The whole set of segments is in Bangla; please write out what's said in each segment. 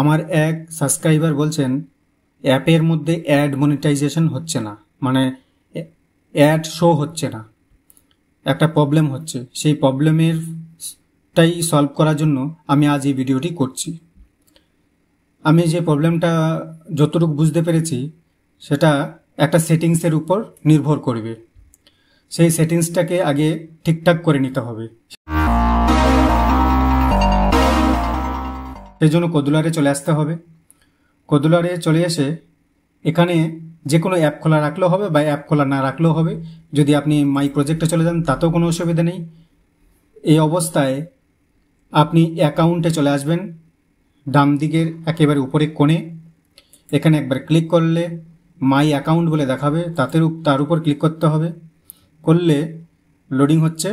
আমার এক সাবস্ক্রাইবার বলছেন অ্যাপের মধ্যে অ্যাড মনিটাইজেশন হচ্ছে না মানে অ্যাড শো হচ্ছে না একটা প্রবলেম হচ্ছে সেই প্রবলেমের টাই সলভ করার জন্য আমি আজ এই ভিডিওটি করছি আমি যে প্রবলেমটা যতটুকু বুঝতে পেরেছি সেটা একটা সেটিংসের উপর নির্ভর করবে সেই সেটিংসটাকে আগে ঠিকঠাক করে নিতে হবে সেই জন্য কদুলারে চলে আসতে হবে কদুলারে চলে এসে এখানে যে কোনো অ্যাপ খোলা রাখলেও হবে বা অ্যাপ খোলা না রাখলেও হবে যদি আপনি মাই প্রজেক্টে চলে যান তাতেও কোনো অসুবিধা নেই এই অবস্থায় আপনি অ্যাকাউন্টে চলে আসবেন ডাম দিকের একেবারে উপরে কোণে এখানে একবার ক্লিক করলে মাই অ্যাকাউন্ট বলে দেখাবে তাতে তার উপর ক্লিক করতে হবে করলে লোডিং হচ্ছে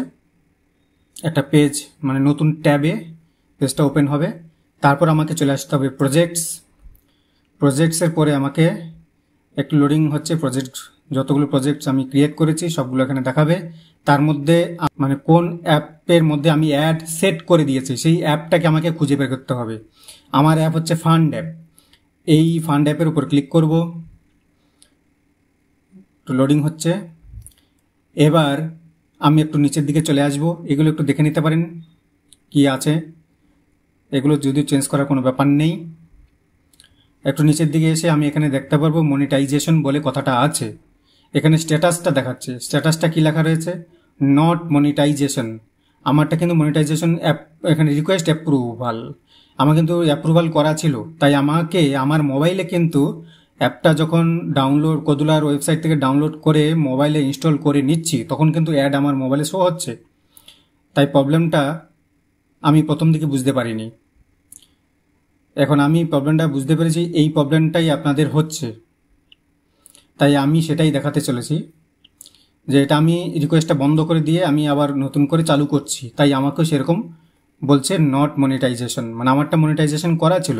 একটা পেজ মানে নতুন ট্যাবে পেজটা ওপেন হবে তারপর আমাকে চলে আসতে হবে প্রজেক্টস প্রজেক্টসের পরে আমাকে একটু লোডিং হচ্ছে প্রজেক্ট যতগুলো প্রজেক্টস আমি ক্রিয়েট করেছি সবগুলো এখানে দেখাবে তার মধ্যে মানে কোন অ্যাপের মধ্যে আমি অ্যাড সেট করে দিয়েছি সেই অ্যাপটাকে আমাকে খুঁজে বের করতে হবে আমার অ্যাপ হচ্ছে ফান্ড অ্যাপ এই ফান্ড অ্যাপের উপর ক্লিক করব লোডিং হচ্ছে এবার আমি একটু নিচের দিকে চলে আসব এগুলো একটু দেখে নিতে পারেন কি আছে এগুলো যদি চেঞ্জ করার কোনো ব্যাপার নেই একটু নিচের দিকে এসে আমি এখানে দেখতে পারবো মনিটাইজেশন বলে কথাটা আছে এখানে স্ট্যাটাসটা দেখাচ্ছে স্ট্যাটাসটা কি লেখা রয়েছে নট মনিটাইজেশন আমারটা কিন্তু মনিটাইজেশন অ্যাপ এখানে রিকোয়েস্ট অ্যাপ্রুভাল আমার কিন্তু অ্যাপ্রুভাল করা ছিল তাই আমাকে আমার মোবাইলে কিন্তু অ্যাপটা যখন ডাউনলোড কদুলার ওয়েবসাইট থেকে ডাউনলোড করে মোবাইলে ইনস্টল করে নিচ্ছি তখন কিন্তু অ্যাড আমার মোবাইলে শো হচ্ছে তাই প্রবলেমটা আমি প্রথম দিকে বুঝতে পারিনি এখন আমি প্রবলেমটা বুঝতে পেরেছি এই প্রবলেমটাই আপনাদের হচ্ছে তাই আমি সেটাই দেখাতে চলেছি যে এটা আমি রিকোয়েস্টটা বন্ধ করে দিয়ে আমি আবার নতুন করে চালু করছি তাই আমাকেও সেরকম বলছে নট মনিটাইজেশন মানে আমারটা মনিটাইজেশন করা ছিল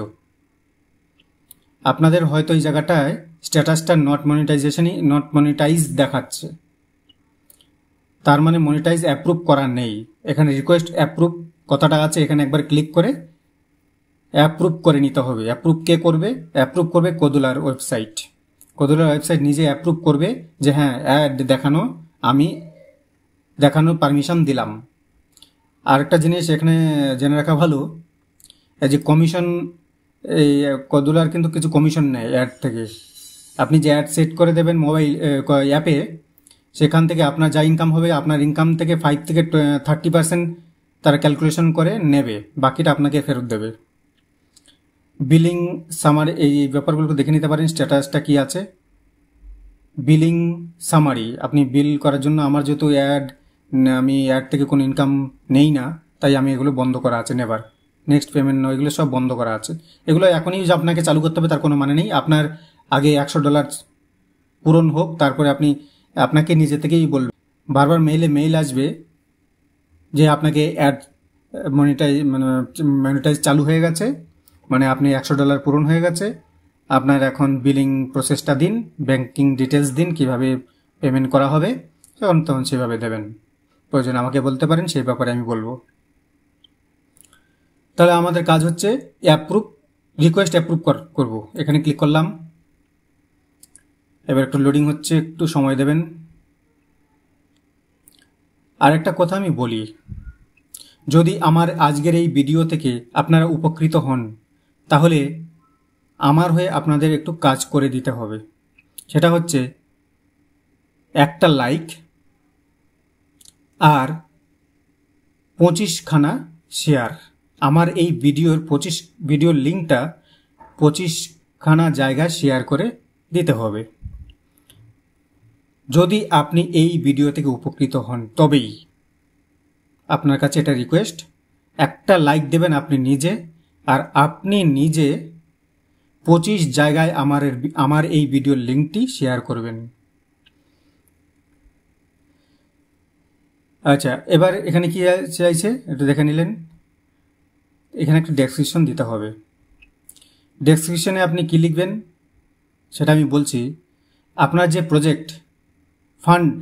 আপনাদের হয়তো এই জায়গাটায় স্ট্যাটাসটা নট মনিটাইজেশনই নট মনিটাইজ দেখাচ্ছে তার মানে মনিটাইজ অ্যাপ্রুভ করা নেই এখানে রিকোয়েস্ট অ্যাপ্রুভ কথাটা আছে এখানে একবার ক্লিক করে অ্যাপ্রুভ করে নিতে হবে অ্যাপ্রুভ কে করবে অ্যাপ্রুভ করবে কদুলার ওয়েবসাইট কদুলার ওয়েবসাইট নিজে অ্যাপ্রুভ করবে যে হ্যাঁ অ্যাড দেখানো আমি দেখানোর পারমিশন দিলাম আরেকটা জিনিস এখানে জেনে রাখা ভালো যে কমিশন এই কদুলার কিন্তু কিছু কমিশন নেয় অ্যাড থেকে আপনি যে অ্যাড সেট করে দেবেন মোবাইল অ্যাপে সেখান থেকে আপনার যা ইনকাম হবে আপনার ইনকাম থেকে ফাইভ থেকে থার্টি পার্সেন্ট তারা ক্যালকুলেশন করে নেবে বাকিটা আপনাকে ফেরত দেবে বিলিং সামারি এই ব্যাপারগুলোকে দেখে নিতে পারেন স্ট্যাটাসটা কি আছে বিলিং সামারি আপনি বিল করার জন্য আমার যেহেতু অ্যাড আমি অ্যাড থেকে কোনো ইনকাম নেই না তাই আমি এগুলো বন্ধ করা আছে নেবার নেক্সট পেমেন্ট এগুলো সব বন্ধ করা আছে এগুলো এখনই যে আপনাকে চালু করতে হবে তার কোনো মানে নেই আপনার আগে একশো ডলার পূরণ হোক তারপরে আপনি আপনাকে নিজে থেকেই বলবেন বারবার মেইলে মেইল আসবে যে আপনাকে অ্যাড মনিটাইজ মানে মনিটাইজ চালু হয়ে গেছে মানে আপনি একশো ডলার পূরণ হয়ে গেছে আপনার এখন বিলিং প্রসেসটা দিন ব্যাংকিং ডিটেলস দিন কিভাবে পেমেন্ট করা হবে এবং তখন সেভাবে দেবেন প্রয়োজন আমাকে বলতে পারেন সেই ব্যাপারে আমি বলবো তাহলে আমাদের কাজ হচ্ছে অ্যাপ্রুভ রিকোয়েস্ট অ্যাপ্রুভ করব এখানে ক্লিক করলাম এবার একটু লোডিং হচ্ছে একটু সময় দেবেন আর একটা কথা আমি বলি যদি আমার আজকের এই ভিডিও থেকে আপনারা উপকৃত হন তাহলে আমার হয়ে আপনাদের একটু কাজ করে দিতে হবে সেটা হচ্ছে একটা লাইক আর পঁচিশখানা শেয়ার আমার এই ভিডিওর পঁচিশ ভিডিওর লিঙ্কটা পঁচিশখানা জায়গায় শেয়ার করে দিতে হবে যদি আপনি এই ভিডিও থেকে উপকৃত হন তবেই আপনার কাছে এটা রিকোয়েস্ট একটা লাইক দেবেন আপনি নিজে আর আপনি নিজে পঁচিশ জায়গায় আমার আমার এই ভিডিওর লিঙ্কটি শেয়ার করবেন আচ্ছা এবার এখানে কি চাইছে একটু দেখে নিলেন এখানে একটা ডেসক্রিপশন দিতে হবে ডেসক্রিপশনে আপনি কি লিখবেন সেটা আমি বলছি আপনার যে প্রজেক্ট ফান্ড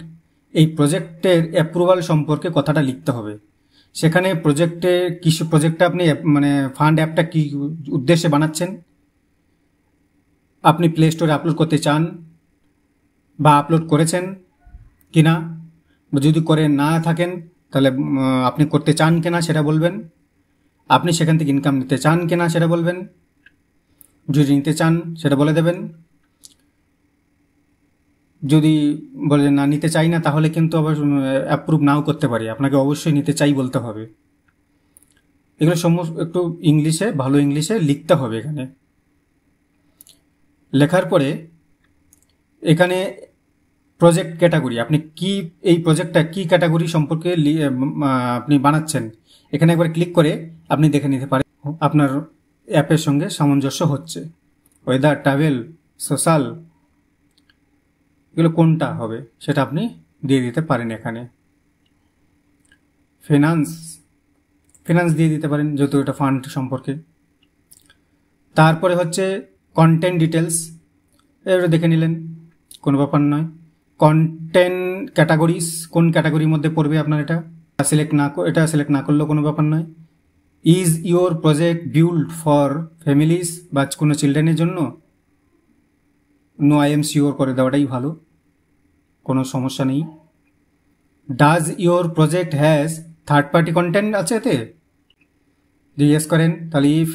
এই প্রজেক্টের অ্যাপ্রুভাল সম্পর্কে কথাটা লিখতে হবে সেখানে প্রজেক্টে কিছু প্রজেক্টটা আপনি মানে ফান্ড অ্যাপটা কী উদ্দেশ্যে বানাচ্ছেন আপনি প্লে স্টোরে আপলোড করতে চান বা আপলোড করেছেন কি না যদি করে না থাকেন তাহলে আপনি করতে চান কি না সেটা বলবেন আপনি সেখান থেকে ইনকাম নিতে চান কি না সেটা বলবেন যদি নিতে চান সেটা বলে দেবেন যদি বলে না নিতে চাই না তাহলে কিন্তু আবার অ্যাপ্রুভ নাও করতে পারি আপনাকে অবশ্যই নিতে চাই বলতে হবে এগুলো সমস্ত একটু ইংলিশে ভালো ইংলিশে লিখতে হবে এখানে লেখার পরে এখানে প্রজেক্ট ক্যাটাগরি আপনি কি এই প্রজেক্টটা কি ক্যাটাগরি সম্পর্কে আপনি বানাচ্ছেন এখানে একবার ক্লিক করে আপনি দেখে নিতে পারেন আপনার অ্যাপের সঙ্গে সামঞ্জস্য হচ্ছে ওয়েদার ট্রাভেল সোশ্যাল এগুলো কোনটা হবে সেটা আপনি দিয়ে দিতে পারেন এখানে ফিনান্স ফিনান্স দিয়ে দিতে পারেন যেহেতু এটা ফান্ড সম্পর্কে তারপরে হচ্ছে কন্টেন্ট ডিটেলস এবারে দেখে নিলেন কোনো ব্যাপার নয় কন্টেন্ট ক্যাটাগরিস কোন ক্যাটাগরির মধ্যে পড়বে আপনার এটা সিলেক্ট না এটা সিলেক্ট না করলেও কোনো ব্যাপার নয় is your project built for families বা কোনো চিলড্রেনের জন্য নো আই এম শিওর করে দেওয়াটাই ভালো কোনো সমস্যা নেই does your project has third party content আছে এতে জিজ্ঞেস করেন তাহলে if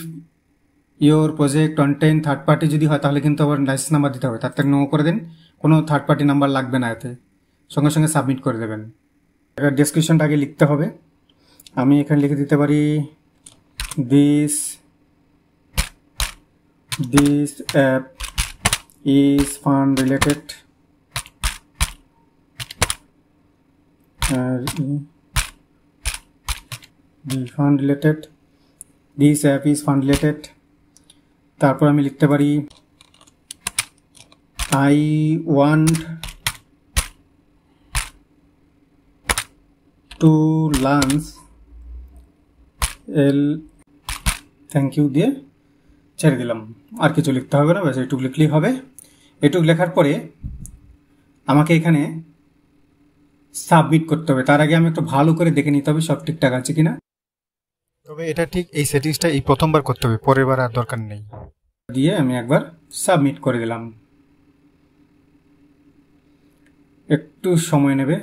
your project content third party যদি হয় তাহলে কিন্তু আবার লাইসেন্স নাম্বার দিতে হবে তার থেকে নো করে দেন কোনো থার্ড পার্টি নাম্বার লাগবে না এতে সঙ্গে সঙ্গে সাবমিট করে দেবেন এবার ডিসক্রিপশনটা আগে লিখতে হবে আমি এখানে লিখে দিতে পারি this this app is fund related R E D fund related this app is fund related তারপর আমি লিখতে পারি আই ওয়ান্ট টু লাঞ্চ এল থ্যাংক ইউ দিয়ে ছেড়ে দিলাম আর কিছু লিখতে হবে না ব্যাস এইটুকু লিখলেই হবে এটুক লেখার পরে আমাকে এখানে সাবমিট করতে হবে তার আগে আমি একটু ভালো করে দেখে নিতে হবে সব ঠিকঠাক আছে কিনা তবে এটা ঠিক এই সেটিংসটা এই প্রথমবার করতে হবে পরের বার আর দরকার নেই দিয়ে আমি একবার সাবমিট করে দিলাম একটু সময় নেবে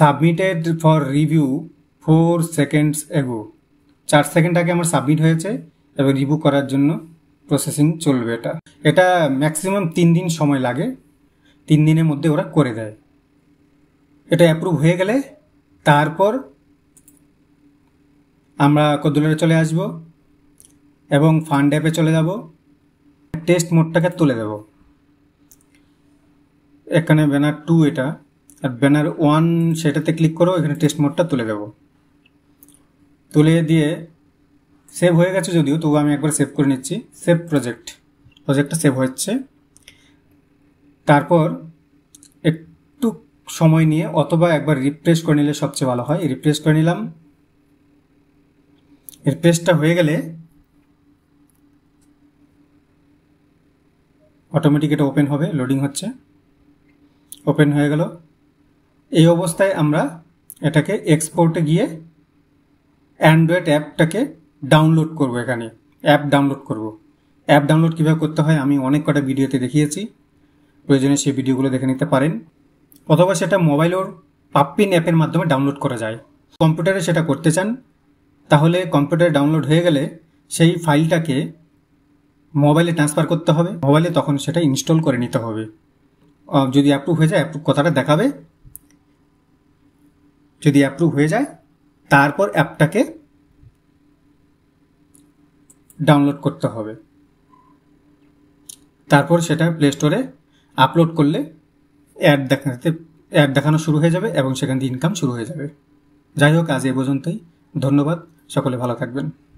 submitted for review four seconds ago চার সেকেন্ড আগে আমার সাবমিট হয়েছে এবং রিভিউ করার জন্য প্রসেসিং চলবে এটা এটা ম্যাক্সিমাম তিন দিন সময় লাগে তিন দিনের মধ্যে ওরা করে দেয় এটা অ্যাপ্রুভ হয়ে গেলে তারপর আমরা কদ্দুলারে চলে আসব এবং ফান্ড অ্যাপে চলে যাব টেস্ট মোডটাকে তুলে দেব এখানে ব্যানার টু এটা আর ব্যানার ওয়ান সেটাতে ক্লিক করো এখানে টেস্ট মোডটা তুলে দেব তুলে দিয়ে সেভ হয়ে গেছে যদিও তবু আমি একবার সেভ করে নিচ্ছি সেভ প্রজেক্ট প্রজেক্টটা সেভ হচ্ছে তারপর একটু সময় নিয়ে অথবা একবার রিফ্রেশ করে নিলে সবচেয়ে ভালো হয় রিফ্রেশ করে নিলাম রিফ্রেশটা হয়ে গেলে অটোমেটিক এটা ওপেন হবে লোডিং হচ্ছে ওপেন হয়ে গেল এই অবস্থায় আমরা এটাকে এক্সপোর্টে গিয়ে অ্যান্ড্রয়েড অ্যাপটাকে ডাউনলোড করব এখানে অ্যাপ ডাউনলোড করব অ্যাপ ডাউনলোড কীভাবে করতে হয় আমি অনেক কটা ভিডিওতে দেখিয়েছি প্রয়োজনে সেই ভিডিওগুলো দেখে নিতে পারেন অথবা সেটা মোবাইলের পাপ্পিন অ্যাপের মাধ্যমে ডাউনলোড করা যায় কম্পিউটারে সেটা করতে চান তাহলে কম্পিউটারে ডাউনলোড হয়ে গেলে সেই ফাইলটাকে মোবাইলে ট্রান্সফার করতে হবে মোবাইলে তখন সেটা ইনস্টল করে নিতে হবে যদি অ্যাপ্রুভ হয়ে যায় অ্যাপ্রুভ কথাটা দেখাবে যদি অ্যাপ্রুভ হয়ে যায় তারপর অ্যাপটাকে ডাউনলোড করতে হবে তারপর সেটা প্লে স্টোরে আপলোড করলে অ্যাড দেখাতে অ্যাড দেখানো শুরু হয়ে যাবে এবং সেখান থেকে ইনকাম শুরু হয়ে যাবে যাই হোক আজ এ পর্যন্তই ধন্যবাদ সকলে ভালো থাকবেন